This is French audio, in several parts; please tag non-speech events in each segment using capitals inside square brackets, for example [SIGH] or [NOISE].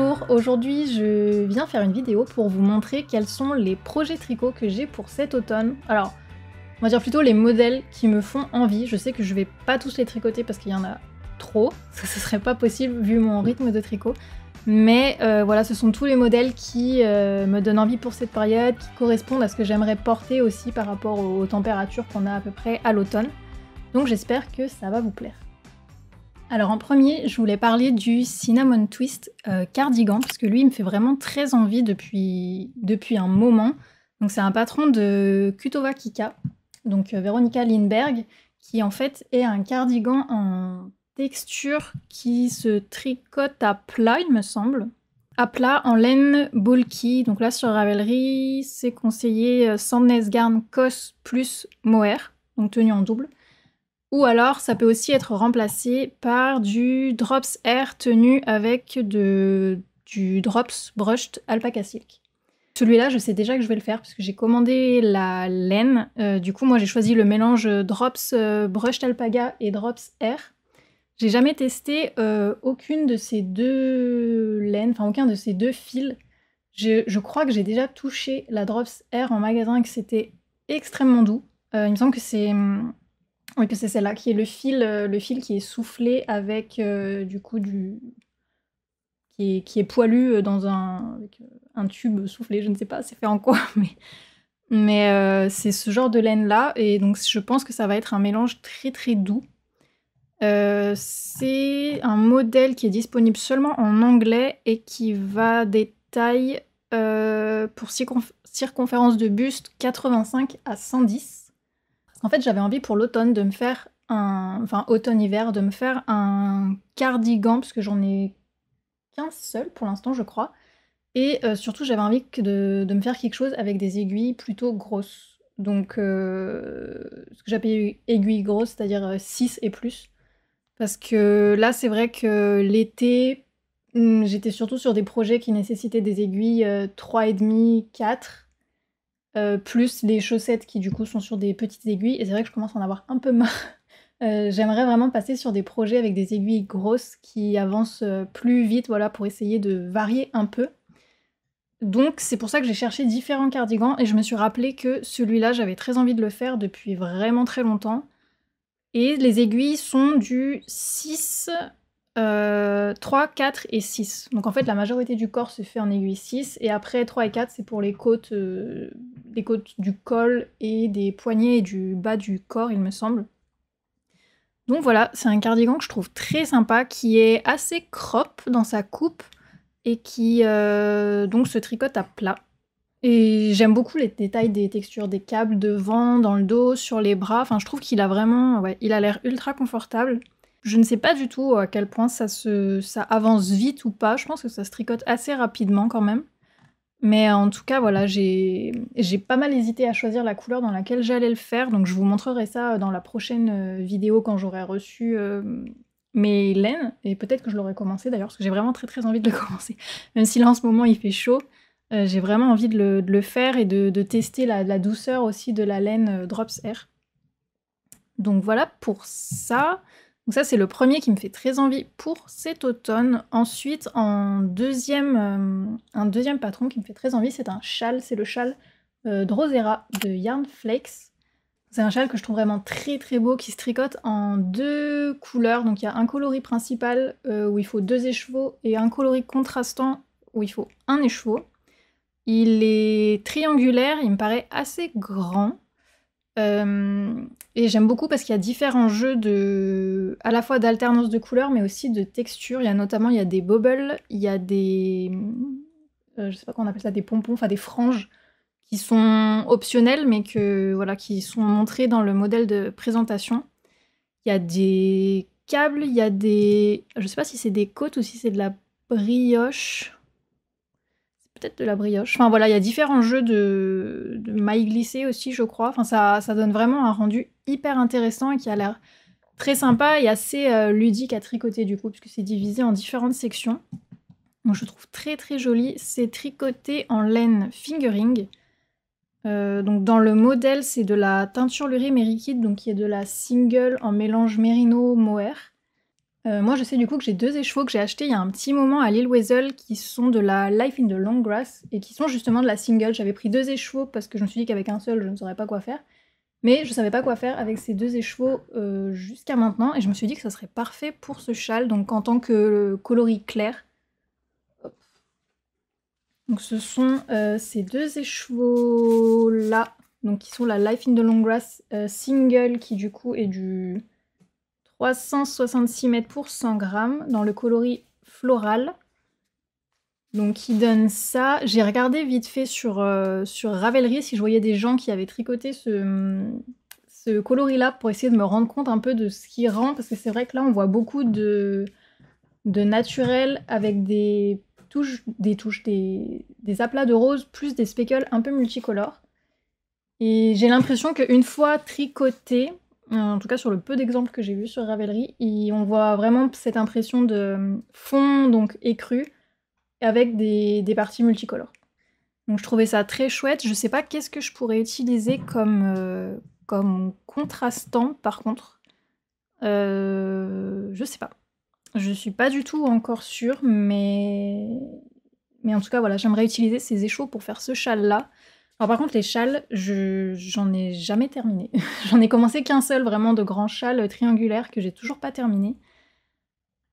Bonjour, aujourd'hui je viens faire une vidéo pour vous montrer quels sont les projets tricot que j'ai pour cet automne. Alors, on va dire plutôt les modèles qui me font envie. Je sais que je vais pas tous les tricoter parce qu'il y en a trop, [LAUGHS] ça ce serait pas possible vu mon rythme de tricot. Mais euh, voilà, ce sont tous les modèles qui euh, me donnent envie pour cette période, qui correspondent à ce que j'aimerais porter aussi par rapport aux températures qu'on a à peu près à l'automne. Donc j'espère que ça va vous plaire. Alors en premier, je voulais parler du Cinnamon Twist euh, Cardigan, parce que lui, il me fait vraiment très envie depuis, depuis un moment. Donc c'est un patron de Kutova Kika, donc euh, Veronica Véronica Lindberg, qui en fait est un cardigan en texture qui se tricote à plat, il me semble. À plat en laine bulky. Donc là sur Ravelry, c'est conseillé euh, Sandnesgarn Garn Cos plus Mohair, donc tenu en double. Ou alors, ça peut aussi être remplacé par du Drops Air tenu avec de, du Drops Brushed Alpaca Silk. Celui-là, je sais déjà que je vais le faire parce que j'ai commandé la laine. Euh, du coup, moi, j'ai choisi le mélange Drops euh, Brushed Alpaga et Drops Air. J'ai jamais testé euh, aucune de ces deux laines, enfin aucun de ces deux fils. Je, crois que j'ai déjà touché la Drops Air en magasin et que c'était extrêmement doux. il me semble que c'est hum, et que c'est celle-là qui est le fil, euh, le fil qui est soufflé avec euh, du coup du qui est, poilu euh, dans un un tube soufflé, je ne sais pas, c'est fait en quoi, [LAUGHS] mais mais c'est ce genre de laine là et donc je pense que ça va être un mélange très très doux. c'est un modèle qui est disponible seulement en anglais et qui va des tailles pour circonférence de buste 85 à 110. En fait, j'avais envie pour l'automne de me faire un. Enfin, automne-hiver, de me faire un cardigan, parce que j'en ai qu'un seul pour l'instant, je crois. Et euh, surtout, j'avais envie de, me faire quelque chose avec des aiguilles plutôt grosses. Donc, euh, ce que j'appelle aiguilles grosses, c'est-à-dire 6 euh, et plus. Parce que là, c'est vrai que l'été, hmm, j'étais surtout sur des projets qui nécessitaient des aiguilles 3,5, 4. Euh, plus les chaussettes qui du coup sont sur des petites aiguilles. Et c'est vrai que je commence à en avoir un peu marre. [LAUGHS] Euh, j'aimerais vraiment passer sur des projets avec des aiguilles grosses qui avancent euh, plus vite, voilà, pour essayer de varier un peu. Donc c'est pour ça que j'ai cherché différents cardigans et je me suis rappelé que celui-là j'avais très envie de le faire depuis vraiment très longtemps. Et les aiguilles sont du 6 3, euh, 4 et 6. Donc en fait, la majorité du corps se fait en aiguille 6. Et après, 3 et 4, c'est pour les côtes, euh, côtes du col et des poignets et du bas du corps, il me semble. Donc voilà, c'est un cardigan que je trouve très sympa, qui est assez crop dans sa coupe et qui euh, donc se tricote à plat. Et j'aime beaucoup les détails des textures des câbles devant, dans le dos, sur les bras. Enfin, je trouve qu'il a vraiment, il a l'air ultra confortable. Je ne sais pas du tout euh, à quel point ça, se, ça avance vite ou pas. Je pense que ça se tricote assez rapidement quand même. Mais euh, en tout cas, voilà, j'ai pas mal hésité à choisir la couleur dans laquelle j'allais le faire. Donc je vous montrerai ça euh, dans la prochaine vidéo quand j'aurai reçu mes laines. Et peut-être que je l'aurai commencé d'ailleurs, parce que j'ai vraiment très très envie de le [LAUGHS] commencer. Même si là en ce moment il fait chaud, j'ai vraiment envie de le, faire et de, tester la, douceur aussi de la laine Drops Air. Donc voilà pour ça. Donc ça, c'est le premier qui me fait très envie pour cet automne. Ensuite, deuxième, euh, un deuxième patron qui me fait très envie, c'est un châle. C'est le châle euh, Drosera de Yarn Flakes. C'est un châle que je trouve vraiment très très beau, qui se tricote en deux couleurs. Donc il y a un coloris principal euh, où il faut deux écheveaux et un coloris contrastant où il faut un écheveau. Il est triangulaire, il me paraît assez grand. Euh, et j'aime beaucoup parce qu'il y a différents jeux de, à la fois d'alternance de couleurs, mais aussi de textures. Il y a notamment il y a des bobbles, il y a des, euh, je sais pas comment on appelle ça, des pompons, enfin des franges qui sont optionnelles, mais que voilà, qui sont montrées dans le modèle de présentation. Il y a des câbles, il y a des, je sais pas si c'est des côtes ou si c'est de la brioche peut-être de la brioche. Enfin voilà, il y a différents jeux de, mailles glissées aussi, je crois. Enfin, ça, ça donne vraiment un rendu hyper intéressant et qui a l'air très sympa et assez euh, ludique à tricoter du coup, puisque c'est divisé en différentes sections. Donc je trouve très très joli. C'est tricoté en laine fingering. Euh, donc dans le modèle, c'est de la teinture lurie Merikid, donc qui est de la single en mélange mérino mohair. Euh, moi, je sais du coup que j'ai deux échevaux que j'ai achetés il y a un petit moment à l'île Weasel qui sont de la Life in the Long Grass et qui sont justement de la single. J'avais pris deux échevaux parce que je me suis dit qu'avec un seul, je ne saurais pas quoi faire. Mais je ne savais pas quoi faire avec ces deux échevaux euh, jusqu'à maintenant et je me suis dit que ça serait parfait pour ce châle, donc en tant que euh, coloris clair. Donc ce sont ces deux échevaux là, donc qui sont la Life in the Long Grass single qui du coup est du 366 mètres pour 100 grammes dans le coloris floral. Donc il donne ça. J'ai regardé vite fait sur, euh, sur Ravelry si je voyais des gens qui avaient tricoté ce, ce coloris-là pour essayer de me rendre compte un peu de ce qui rend, parce que c'est vrai que là on voit beaucoup de, de naturel avec des touches, des touches, des, des aplats de rose, plus des speckles un peu multicolores. Et j'ai l'impression qu'une fois tricoté, en tout cas sur le peu d'exemples que j'ai vu sur Ravelry, on voit vraiment cette impression de fond, donc écru, avec des, parties multicolores. Donc je trouvais ça très chouette. Je sais pas qu'est-ce que je pourrais utiliser comme, euh, comme contrastant par contre. Je euh, je sais pas. Je suis pas du tout encore sûre, mais, mais en tout cas voilà, j'aimerais utiliser ces échaux pour faire ce châle là. Alors par contre, les châles, j'en ai jamais terminé. [LAUGHS] j'en ai commencé qu'un seul vraiment de grand châle triangulaire que j'ai toujours pas terminé.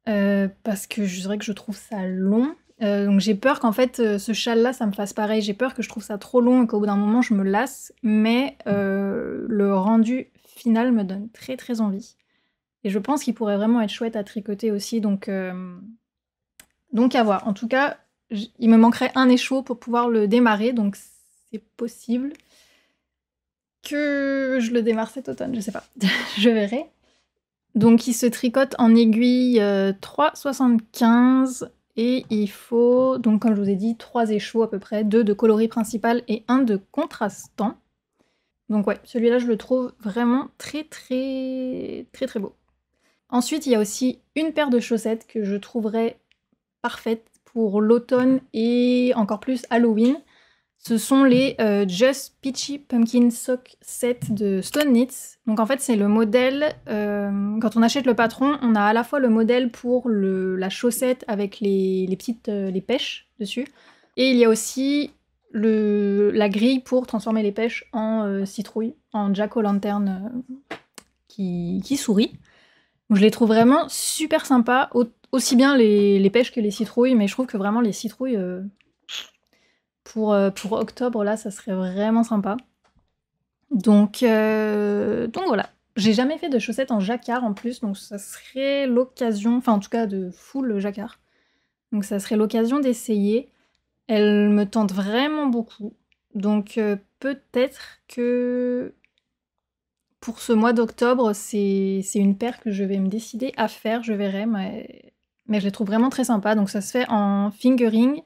Euh, parce que je dirais que je trouve ça long. Euh, donc j'ai peur qu'en fait euh, ce châle là ça me fasse pareil. J'ai peur que je trouve ça trop long et qu'au bout d'un moment je me lasse. Mais le rendu final me donne très très envie. Et je pense qu'il pourrait vraiment être chouette à tricoter aussi. Donc, donc à voir. En tout cas, il me manquerait un écho pour pouvoir le démarrer. Donc possible que je le démarre cet automne, je sais pas, [LAUGHS] je verrai. Donc il se tricote en aiguille 3,75 euh, et il faut, donc comme je vous ai dit, 3 échaux à peu près, 2 de coloris principal et 1 de contrastant. Donc ouais, celui-là je le trouve vraiment très très très très beau. Ensuite, il y a aussi une paire de chaussettes que je trouverais parfaite pour l'automne et encore plus Halloween ce sont les euh, Just Peachy Pumpkin Sock Set de Stone Knits. Donc en fait, c'est le modèle, euh, quand on achète le patron, on a à la fois le modèle pour la chaussette avec les, petites euh, les pêches dessus, et il y a aussi la grille pour transformer les pêches en citrouille, en jack-o'-lanterne qui, sourit. Donc je les trouve vraiment super sympas, aussi bien les, les, pêches que les citrouilles, mais je trouve que vraiment les citrouilles euh, pour, octobre, là, ça serait vraiment sympa. Euh, donc, voilà. J'ai jamais fait de chaussettes en jacquard en plus, donc ça serait l'occasion, enfin en tout cas de full jacquard. Donc ça serait l'occasion d'essayer. Elle me tente vraiment beaucoup. Donc euh, peut-être que pour ce mois d'octobre, c'est une paire que je vais me décider à faire, je verrai, mais, je les trouve vraiment très sympas. Donc ça se fait en fingering,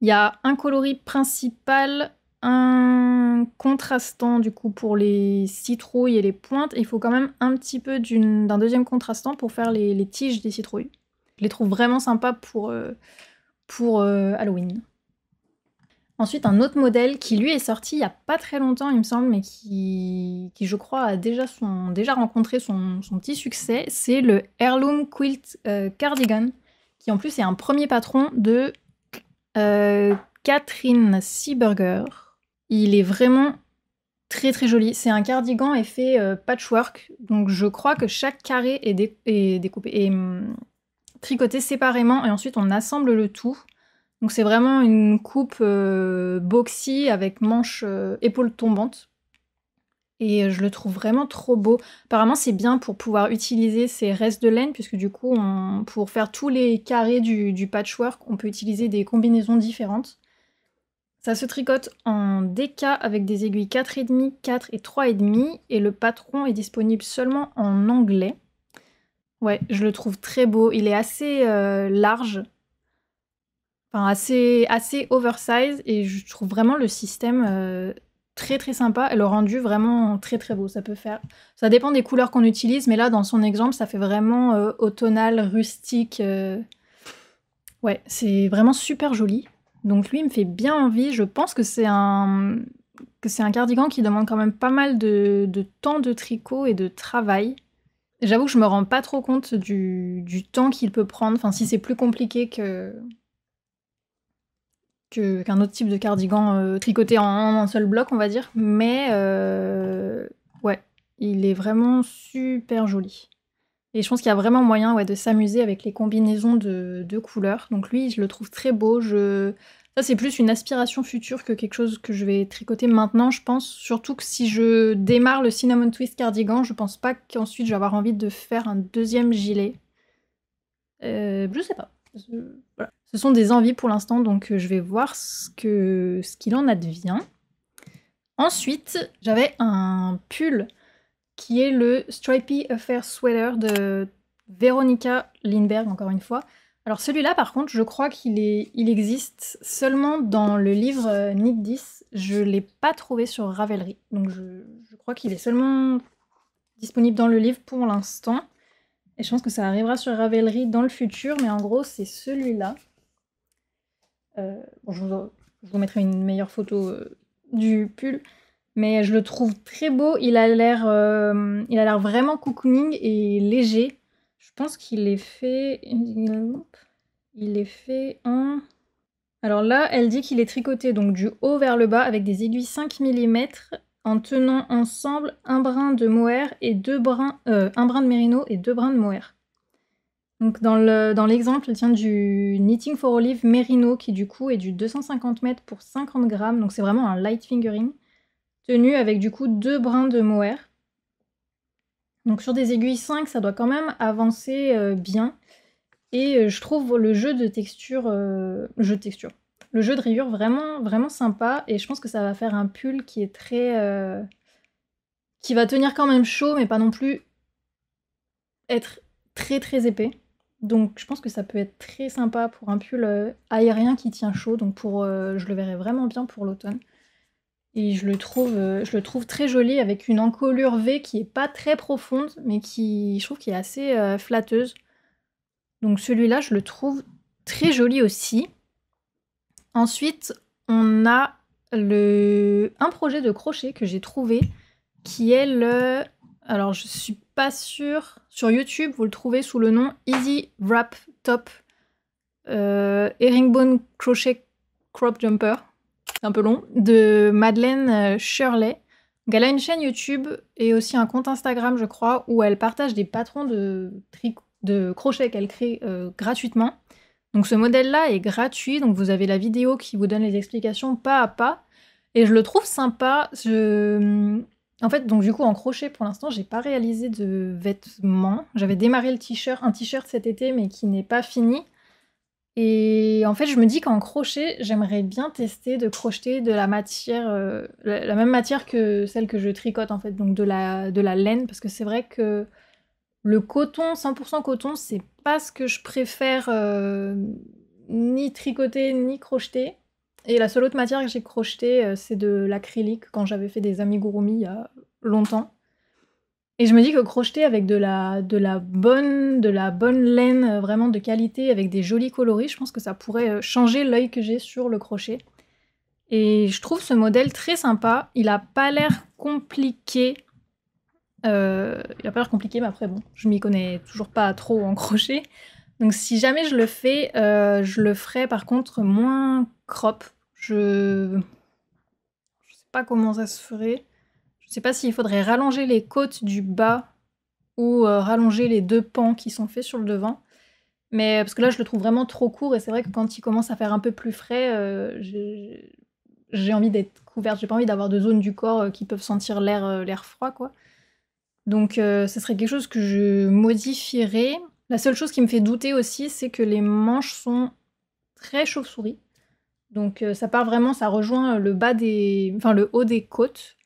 il y a un coloris principal, un contrastant du coup pour les citrouilles et les pointes. il faut quand même un petit peu d'un deuxième contrastant pour faire les, tiges des citrouilles. Je les trouve vraiment sympas pour, euh, pour euh, Halloween. Ensuite, un autre modèle qui lui est sorti il n'y a pas très longtemps, il me semble, mais qui, je crois, a déjà, déjà rencontré son, petit succès, c'est le Heirloom Quilt euh, Cardigan, qui en plus est un premier patron de euh, Catherine Seaburger, Il est vraiment très très joli. C'est un cardigan effet euh, patchwork. Donc je crois que chaque carré est, découpé et hum, tricoté séparément et ensuite on assemble le tout. Donc c'est vraiment une coupe euh, boxy avec manches épaules tombantes et je le trouve vraiment trop beau. Apparemment, c'est bien pour pouvoir utiliser ces restes de laine, puisque du coup, pour faire tous les carrés du, patchwork, on peut utiliser des combinaisons différentes. Ça se tricote en DK avec des aiguilles 4,5, 4 et 3,5, et le patron est disponible seulement en anglais. Ouais, je le trouve très beau. Il est assez euh, large, enfin assez, assez oversize, et je trouve vraiment le système... Euh, très très sympa et le rendu vraiment très très beau. Ça peut faire. Ça dépend des couleurs qu'on utilise, mais là dans son exemple, ça fait vraiment euh, rustique. Euh. Ouais, c'est vraiment super joli. Donc lui, il me fait bien envie. Je pense que c'est un que c'est un cardigan qui demande quand même pas mal de, de temps de tricot et de travail. J'avoue que je me rends pas trop compte du, du temps qu'il peut prendre. Enfin, si c'est plus compliqué que qu'un autre type de cardigan euh, tricoté en, un seul bloc, on va dire. Mais euh, ouais, il est vraiment super joli. Et je pense qu'il y a vraiment moyen ouais, de s'amuser avec les combinaisons de, couleurs. Donc lui, je le trouve très beau. Je... Ça, c'est plus une aspiration future que quelque chose que je vais tricoter maintenant, je pense. Surtout que si je démarre le Cinnamon Twist cardigan, je pense pas qu'ensuite je vais avoir envie de faire un deuxième gilet. Euh, je sais pas. Voilà. Ce sont des envies pour l'instant, donc euh, je vais voir ce qu'il en advient. Ensuite, j'avais un pull qui est le Stripey Affair Sweater de Veronica Lindberg, encore une fois. Alors celui-là, par contre, je crois qu'il existe seulement dans le livre Knit euh, 10. Je ne l'ai pas trouvé sur Ravelry, donc je, je crois qu'il est seulement disponible dans le livre pour l'instant. Et je pense que ça arrivera sur Ravelry dans le futur, mais en gros, c'est celui-là. Euh, je, vous, je, mettrai une meilleure photo euh, du pull, mais je le trouve très beau. Il a l'air, euh, il a l'air vraiment cocooning et léger. Je pense qu'il est fait, il est fait en. Alors là, elle dit qu'il est tricoté donc du haut vers le bas avec des aiguilles 5 mm en tenant ensemble un brin de mohair et deux brins, un brin de mérino et deux brins de mohair. Donc dans, le, dans l'exemple tiens, du Knitting for Olive Merino, qui du coup est du 250 mètres pour 50 grammes, donc c'est vraiment un light fingering, tenu avec du coup deux brins de mohair. Donc sur des aiguilles 5, ça doit quand même avancer euh, bien. Et euh, je trouve le jeu de texture, le euh, jeu de texture, le jeu de rayures vraiment, vraiment sympa. Et je pense que ça va faire un pull qui est très, qui va tenir quand même chaud, mais pas non plus être très très épais. Donc je pense que ça peut être très sympa pour un pull euh, aérien qui tient chaud. Donc pour, euh, je le verrai vraiment bien pour l'automne. Et je le, trouve, euh, je le trouve très joli avec une encolure V qui est pas très profonde, mais qui, je trouve, qui est assez flatteuse. Donc celui-là, je le trouve très joli aussi. Ensuite, on a le... un projet de crochet que j'ai trouvé qui est le alors, je suis pas sûre. Sur YouTube, vous le trouvez sous le nom Easy Wrap Top euh, Herringbone Crochet Crop Jumper. C'est un peu long. De Madeleine euh, Shirley. Donc, elle a une chaîne YouTube et aussi un compte Instagram, je crois, où elle partage des patrons de, de qu'elle crée euh, gratuitement. Donc ce modèle-là est gratuit, donc vous avez la vidéo qui vous donne les explications pas à pas. Et je le trouve sympa. Je... Hum, en fait, donc du coup, en crochet, pour l'instant, j'ai pas réalisé de vêtements. J'avais démarré le t-shirt, un t-shirt cet été, mais qui n'est pas fini. Et en fait, je me dis qu'en crochet, j'aimerais bien tester de crocheter de la matière, euh, la, même matière que celle que je tricote en fait, donc de la, de la laine, parce que c'est vrai que le coton, 100% coton, c'est pas ce que je préfère euh, ni tricoter ni crocheter. Et la seule autre matière que j'ai crochetée, euh, c'est de l'acrylique quand j'avais fait des amigurumi il y a longtemps. Et je me dis que crocheter avec de la, de la, bonne, de la bonne laine euh, vraiment de qualité, avec des jolis coloris, je pense que ça pourrait euh, changer l'œil que j'ai sur le crochet. Et je trouve ce modèle très sympa. Il n'a pas l'air compliqué. il n'a pas l'air compliqué, mais après, bon, je m'y connais toujours pas trop en crochet. Donc si jamais je le fais, je le ferai par contre moins crop. Je... ne sais pas comment ça se ferait. Je ne sais pas s'il faudrait rallonger les côtes du bas ou euh, rallonger les deux pans qui sont faits sur le devant. Mais euh, parce que là, je le trouve vraiment trop court et c'est vrai que quand il commence à faire un peu plus frais, euh, j'ai envie d'être couverte. J'ai pas envie d'avoir de zones du corps qui peuvent sentir l'air froid, quoi. Donc, ce serait quelque chose que je modifierais. La seule chose qui me fait douter aussi, c'est que les manches sont très chauve-souris. Donc euh, ça part vraiment, ça rejoint euh, le bas des, enfin le haut des côtes.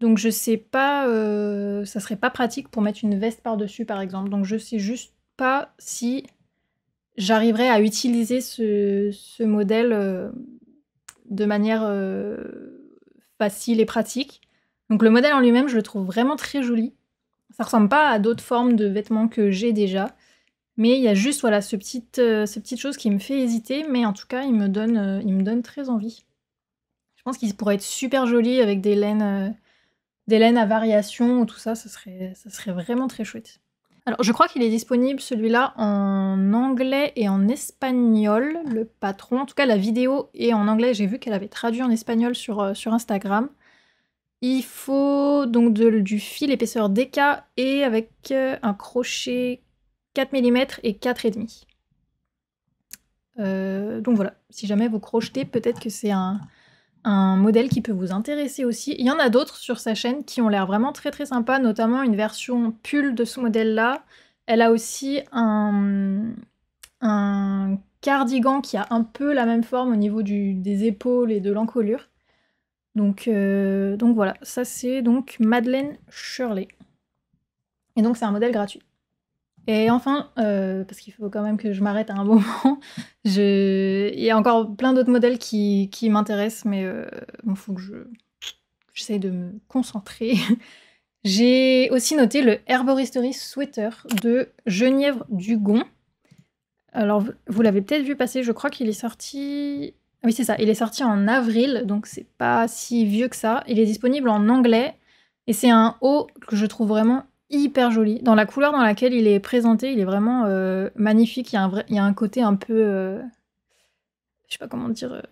Donc je sais pas, ça euh, ça serait pas pratique pour mettre une veste par dessus par exemple. Donc je sais juste pas si j'arriverai à utiliser ce, modèle de manière facile et pratique. Donc le modèle en lui-même, je le trouve vraiment très joli. Ça ressemble pas à d'autres formes de vêtements que j'ai déjà. Mais il y a juste voilà, euh, ce petite, chose qui me fait hésiter, mais en tout cas, il me donne, euh, il me donne très envie. Je pense qu'il pourrait être super joli avec des laines, euh, des laines à variation, ou tout ça, ça serait, ça serait vraiment très chouette. Alors, je crois qu'il est disponible celui-là en anglais et en espagnol, le patron. En tout cas, la vidéo est en anglais. J'ai vu qu'elle avait traduit en espagnol sur, sur Instagram. Il faut donc du fil épaisseur DK et avec un crochet 4 mm et 4,5. Euh, donc voilà, si jamais vous crochetez, peut-être que c'est un, modèle qui peut vous intéresser aussi. Il y en a d'autres sur sa chaîne qui ont l'air vraiment très très sympa, notamment une version pull de ce modèle-là. Elle a aussi un, un, cardigan qui a un peu la même forme au niveau des épaules et de l'encolure. Donc, euh, donc voilà, ça c'est donc Madeleine Shirley. Et donc c'est un modèle gratuit. Et enfin, euh, parce qu'il faut quand même que je m'arrête à un [LAUGHS] moment, il y a encore plein d'autres modèles qui, m'intéressent, mais il euh, faut que je... j'essaye de me concentrer. [LAUGHS] J'ai aussi noté le Herboristerie Sweater de Genièvre Dugon. Alors, vous l'avez peut-être vu passer, je crois qu'il est sorti. Ah oui, c'est ça, il est sorti en avril, donc c'est pas si vieux que ça. Il est disponible en anglais et c'est un haut que je trouve vraiment hyper joli. Dans la couleur dans laquelle il est présenté, il est vraiment euh, magnifique. Il y, a un il y, a un côté un peu. Euh, je sais pas comment dire. Euh,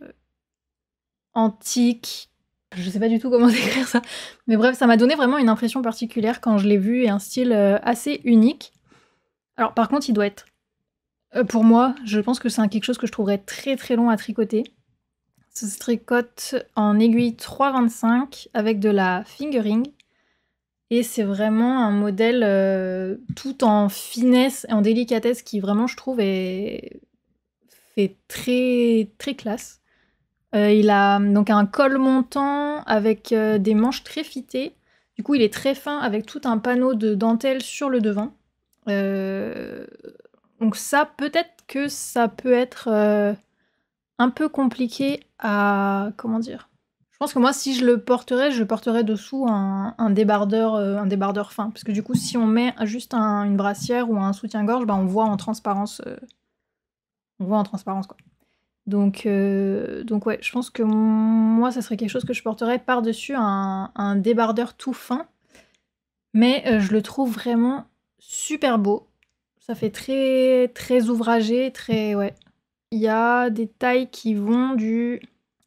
antique. Je sais pas du tout comment [LAUGHS] décrire ça. Mais bref, ça m'a donné vraiment une impression particulière quand je l'ai vu et un style assez unique. Alors par contre, il doit être. pour moi, je pense que c'est quelque chose que je trouverais très très long à tricoter. Ça se tricote en aiguille 3,25 avec de la fingering. Et c'est vraiment un modèle euh, tout en finesse et en délicatesse qui vraiment, je trouve, est fait très très classe. Euh, il a donc un col montant avec euh, des manches très fitées. Du coup, il est très fin avec tout un panneau de dentelle sur le devant. donc ça, peut-être que ça peut être un peu compliqué à comment dire je pense que moi, si je le porterais, je porterais dessous un, débardeur, euh, un débardeur fin. Parce que du coup, si on met juste une brassière ou un soutien-gorge, bah, on voit en transparence. Euh, on voit en transparence, quoi. Donc, euh, donc ouais, je pense que moi, ça serait quelque chose que je porterais par-dessus un, débardeur tout fin. Mais je le trouve vraiment super beau. Ça fait très, très ouvragé, très... Ouais. Il y a des tailles qui vont du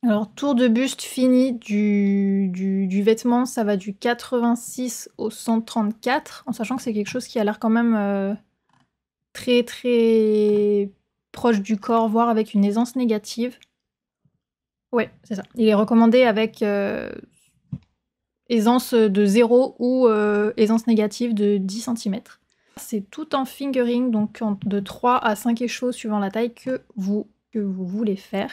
alors, tour de buste fini du, vêtement, ça va du 86 au 134, en sachant que c'est quelque chose qui a l'air quand même euh, très très proche du corps, voire avec une aisance négative. Ouais, c'est ça. Il est recommandé avec euh, aisance de 0 ou euh, aisance négative de 10 cm. C'est tout en fingering, donc de 3 à 5 échos suivant la taille que que vous voulez faire.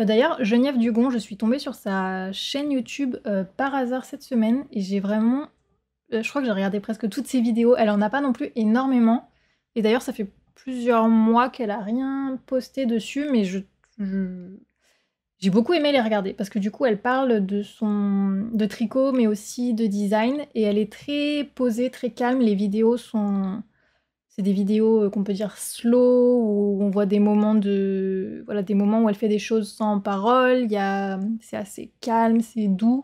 Euh, d'ailleurs, Geneviève Dugon, je suis tombée sur sa chaîne YouTube euh, par hasard cette semaine et j'ai vraiment. Euh, je crois que j'ai regardé presque toutes ses vidéos. Elle en a pas non plus énormément. Et d'ailleurs, ça fait plusieurs mois qu'elle a rien posté dessus, mais J'ai beaucoup aimé les regarder parce que du coup, elle parle de son de tricot, mais aussi de design, et elle est très posée, très calme. Les vidéos sont c'est des vidéos euh, qu'on peut dire slow où on voit des moments de voilà des moments où elle fait des choses sans parole il c'est assez calme c'est doux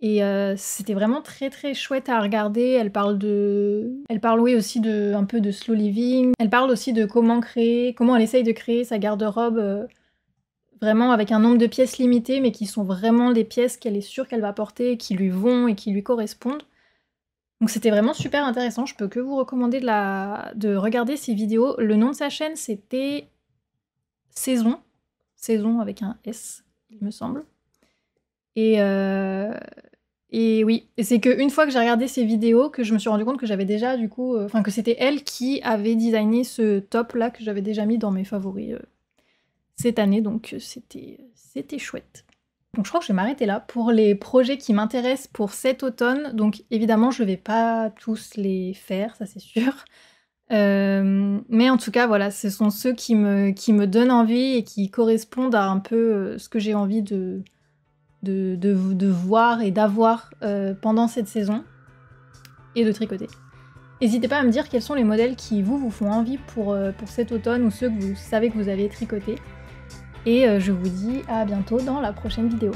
et euh, c'était vraiment très très chouette à regarder elle parle de elle parle aussi de un peu de slow living elle parle aussi de comment créer comment elle essaye de créer sa garde-robe euh, vraiment avec un nombre de pièces limitées mais qui sont vraiment des pièces qu'elle est sûre qu'elle va porter qui lui vont et qui lui correspondent donc c'était vraiment super intéressant. Je peux que vous recommander de, regarder ses vidéos. Le nom de sa chaîne, c'était Saison. Saison avec un S, il me semble. Et, euh, et oui, c'est qu'une fois que j'ai regardé ses vidéos, que je me suis rendu compte que j'avais déjà, du coup, euh, enfin que c'était elle qui avait designé ce top-là que j'avais déjà mis dans mes favoris euh, cette année. Donc c'était chouette. Donc je crois que je vais m'arrêter là pour les projets qui m'intéressent pour cet automne. Donc évidemment, je ne vais pas tous les faire, ça c'est sûr. Euh, mais en tout cas, voilà, ce sont ceux qui me, qui me donnent envie et qui correspondent à un peu euh, ce que j'ai envie de, de, de, voir et d'avoir euh, pendant cette saison et de tricoter. N'hésitez pas à me dire quels sont les modèles qui vous, vous font envie pour, pour cet automne ou ceux que vous savez que vous avez tricotés. Et euh, je vous dis à bientôt dans la prochaine vidéo.